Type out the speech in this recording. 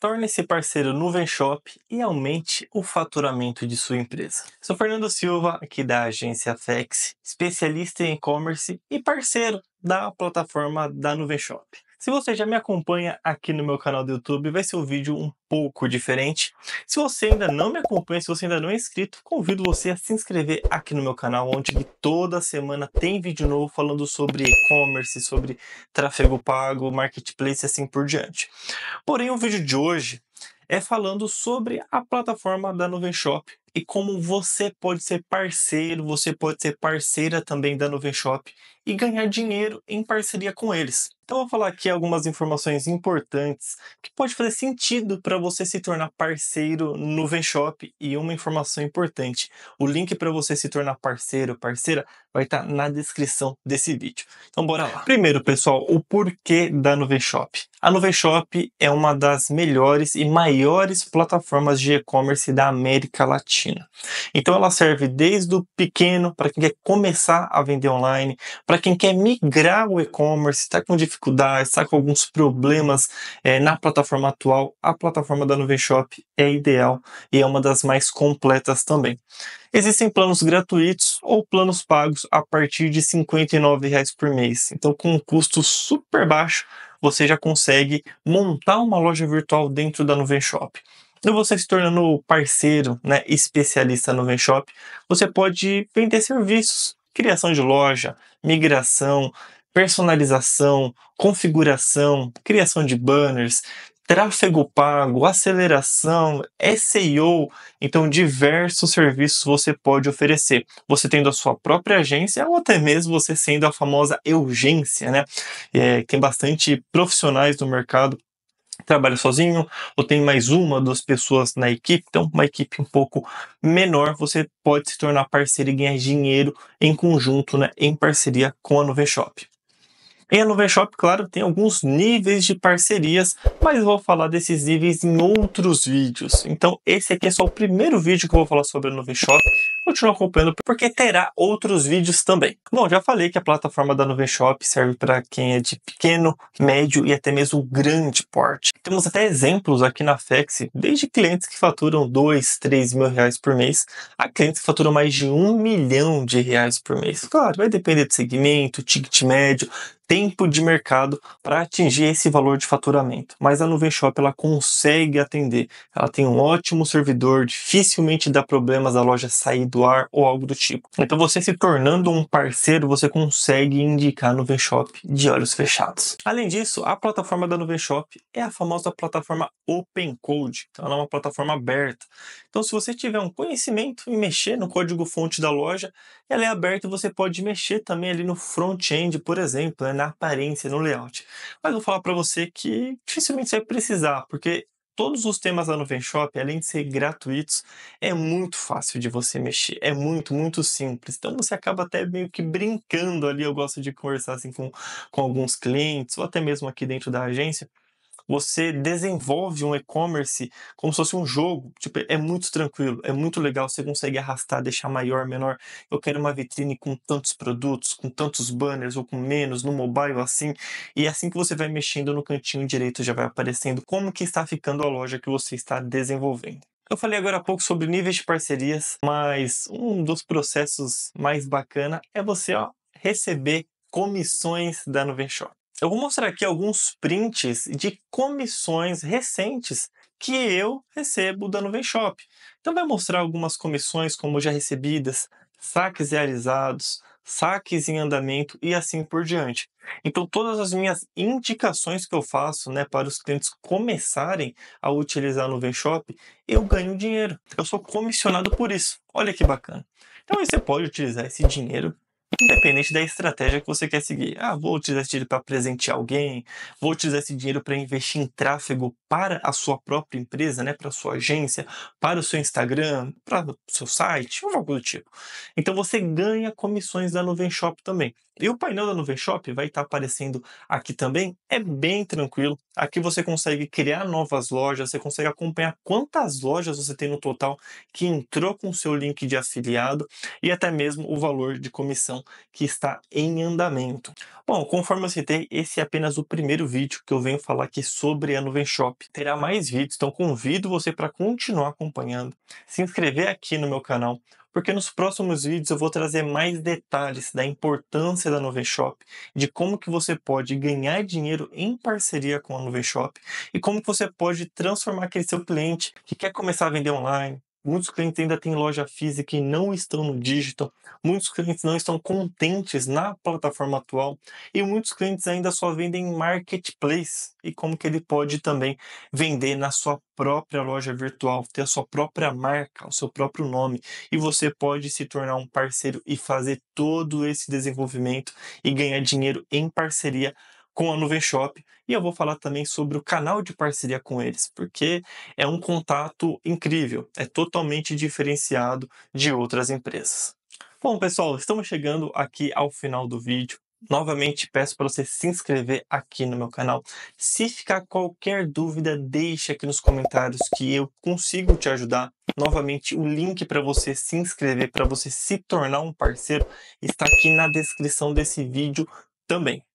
Torne-se parceiro Nuvenshop e aumente o faturamento de sua empresa. Sou Fernando Silva, aqui da agência Fex, especialista em e-commerce e parceiro da plataforma da Nuvenshop. Se você já me acompanha aqui no meu canal do YouTube, vai ser um vídeo um pouco diferente. Se você ainda não me acompanha, se você ainda não é inscrito, convido você a se inscrever aqui no meu canal, onde toda semana tem vídeo novo falando sobre e-commerce, sobre tráfego pago, marketplace e assim por diante. Porém, o vídeo de hoje é falando sobre a plataforma da Nuvem Shop e como você pode ser parceiro, você pode ser parceira também da Nuvem Shop e ganhar dinheiro em parceria com eles. Então, eu vou falar aqui algumas informações importantes que pode fazer sentido para você se tornar parceiro no Venshop e uma informação importante. O link para você se tornar parceiro, parceira, vai estar tá na descrição desse vídeo. Então, bora lá. Primeiro, pessoal, o porquê da Nuvenshop. A Nuvenshop é uma das melhores e maiores plataformas de e-commerce da América Latina. Então, ela serve desde o pequeno para quem quer começar a vender online, para para quem quer migrar o e-commerce, está com dificuldade, está com alguns problemas é, na plataforma atual, a plataforma da Nuvem Shop é ideal e é uma das mais completas também. Existem planos gratuitos ou planos pagos a partir de R$ reais por mês. Então, com um custo super baixo, você já consegue montar uma loja virtual dentro da Nuvem Shop. E você se tornando parceiro, né, especialista no Venshop, você pode vender serviços criação de loja, migração, personalização, configuração, criação de banners, tráfego pago, aceleração, SEO, então diversos serviços você pode oferecer. Você tendo a sua própria agência ou até mesmo você sendo a famosa urgência, né? É, tem bastante profissionais no mercado trabalha sozinho, ou tem mais uma, duas pessoas na equipe, então uma equipe um pouco menor, você pode se tornar parceiro e ganhar dinheiro em conjunto, né, em parceria com a Shop. Em a Shop, claro, tem alguns níveis de parcerias, mas vou falar desses níveis em outros vídeos. Então, esse aqui é só o primeiro vídeo que eu vou falar sobre a Shop continua acompanhando porque terá outros vídeos também. Bom, já falei que a plataforma da Nuvem Shop serve para quem é de pequeno, médio e até mesmo grande porte. Temos até exemplos aqui na Fex, desde clientes que faturam 2, 3 mil reais por mês, a clientes que faturam mais de 1 milhão de reais por mês. Claro, vai depender do segmento, ticket médio, tempo de mercado para atingir esse valor de faturamento. Mas a Nuvem Shop ela consegue atender. Ela tem um ótimo servidor, dificilmente dá problemas a loja sair do ar ou algo do tipo. Então você se tornando um parceiro, você consegue indicar a Nuvem Shop de olhos fechados. Além disso, a plataforma da Nuvem Shop é a famosa plataforma Open Code. Então ela é uma plataforma aberta. Então se você tiver um conhecimento e mexer no código fonte da loja, ela é aberta e você pode mexer também ali no front-end, por exemplo, né, na aparência, no layout. Mas eu vou falar para você que dificilmente você vai precisar, porque todos os temas lá no VenShop além de ser gratuitos, é muito fácil de você mexer, é muito, muito simples. Então você acaba até meio que brincando ali. Eu gosto de conversar assim com, com alguns clientes, ou até mesmo aqui dentro da agência, você desenvolve um e-commerce como se fosse um jogo. Tipo, é muito tranquilo, é muito legal, você consegue arrastar, deixar maior, menor. Eu quero uma vitrine com tantos produtos, com tantos banners ou com menos, no mobile assim. E é assim que você vai mexendo no cantinho direito já vai aparecendo como que está ficando a loja que você está desenvolvendo. Eu falei agora há pouco sobre níveis de parcerias, mas um dos processos mais bacana é você ó, receber comissões da Shop. Eu vou mostrar aqui alguns prints de comissões recentes que eu recebo da Nuvem Shop. Então vai mostrar algumas comissões como já recebidas, saques realizados, saques em andamento e assim por diante. Então todas as minhas indicações que eu faço, né, para os clientes começarem a utilizar a Nuvem Shop, eu ganho dinheiro. Eu sou comissionado por isso. Olha que bacana. Então você pode utilizar esse dinheiro Independente da estratégia que você quer seguir. Ah, vou utilizar esse dinheiro para presentear alguém, vou utilizar esse dinheiro para investir em tráfego para a sua própria empresa, né, para a sua agência, para o seu Instagram, para o seu site, ou algo do tipo. Então você ganha comissões da Nuvem Shop também. E o painel da Nuvem Shop vai estar aparecendo aqui também, é bem tranquilo. Aqui você consegue criar novas lojas, você consegue acompanhar quantas lojas você tem no total que entrou com o seu link de afiliado e até mesmo o valor de comissão que está em andamento. Bom, conforme eu citei, esse é apenas o primeiro vídeo que eu venho falar aqui sobre a Nuvem Shop top. Terá mais vídeos, então convido você para continuar acompanhando, se inscrever aqui no meu canal, porque nos próximos vídeos eu vou trazer mais detalhes da importância da Noveshop, de como que você pode ganhar dinheiro em parceria com a Noveshop e como que você pode transformar aquele seu cliente que quer começar a vender online, Muitos clientes ainda têm loja física e não estão no digital. Muitos clientes não estão contentes na plataforma atual. E muitos clientes ainda só vendem marketplace. E como que ele pode também vender na sua própria loja virtual, ter a sua própria marca, o seu próprio nome. E você pode se tornar um parceiro e fazer todo esse desenvolvimento e ganhar dinheiro em parceria com a Nuvem Shop e eu vou falar também sobre o canal de parceria com eles, porque é um contato incrível, é totalmente diferenciado de outras empresas. Bom, pessoal, estamos chegando aqui ao final do vídeo. Novamente peço para você se inscrever aqui no meu canal. Se ficar qualquer dúvida, deixe aqui nos comentários que eu consigo te ajudar. Novamente, o link para você se inscrever, para você se tornar um parceiro, está aqui na descrição desse vídeo também.